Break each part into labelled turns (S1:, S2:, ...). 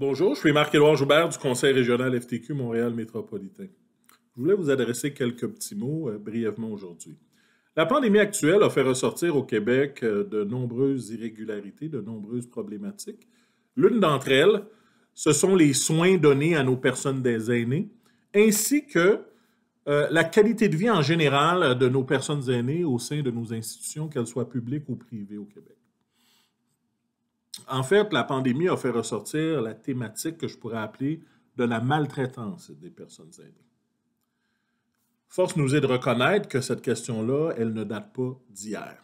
S1: Bonjour, je suis Marc-Édouard Joubert du Conseil régional FTQ Montréal Métropolitain. Je voulais vous adresser quelques petits mots euh, brièvement aujourd'hui. La pandémie actuelle a fait ressortir au Québec euh, de nombreuses irrégularités, de nombreuses problématiques. L'une d'entre elles, ce sont les soins donnés à nos personnes des aînés, ainsi que euh, la qualité de vie en général de nos personnes aînées au sein de nos institutions, qu'elles soient publiques ou privées au Québec. En fait, la pandémie a fait ressortir la thématique que je pourrais appeler de la maltraitance des personnes aînées. Force nous est de reconnaître que cette question-là, elle ne date pas d'hier.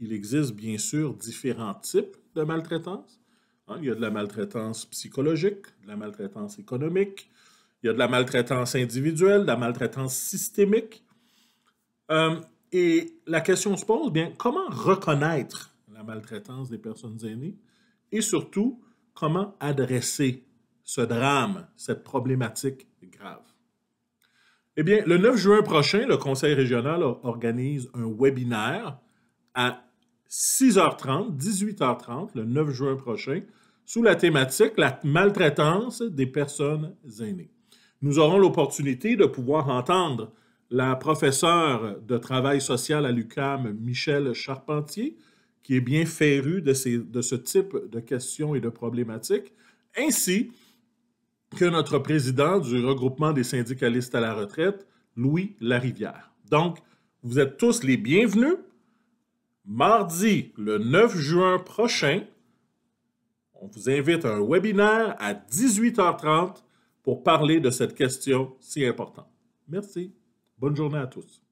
S1: Il existe bien sûr différents types de maltraitance. Hein, il y a de la maltraitance psychologique, de la maltraitance économique, il y a de la maltraitance individuelle, de la maltraitance systémique. Euh, et la question se pose, bien, comment reconnaître la maltraitance des personnes aînées et surtout comment adresser ce drame, cette problématique grave. Eh bien, le 9 juin prochain, le Conseil régional organise un webinaire à 6h30, 18h30, le 9 juin prochain, sous la thématique La maltraitance des personnes aînées. Nous aurons l'opportunité de pouvoir entendre la professeure de travail social à l'UCAM, Michel Charpentier, qui est bien féru de, ces, de ce type de questions et de problématiques, ainsi que notre président du regroupement des syndicalistes à la retraite, Louis Larivière. Donc, vous êtes tous les bienvenus. Mardi, le 9 juin prochain, on vous invite à un webinaire à 18h30 pour parler de cette question si importante. Merci. Bonne journée à tous.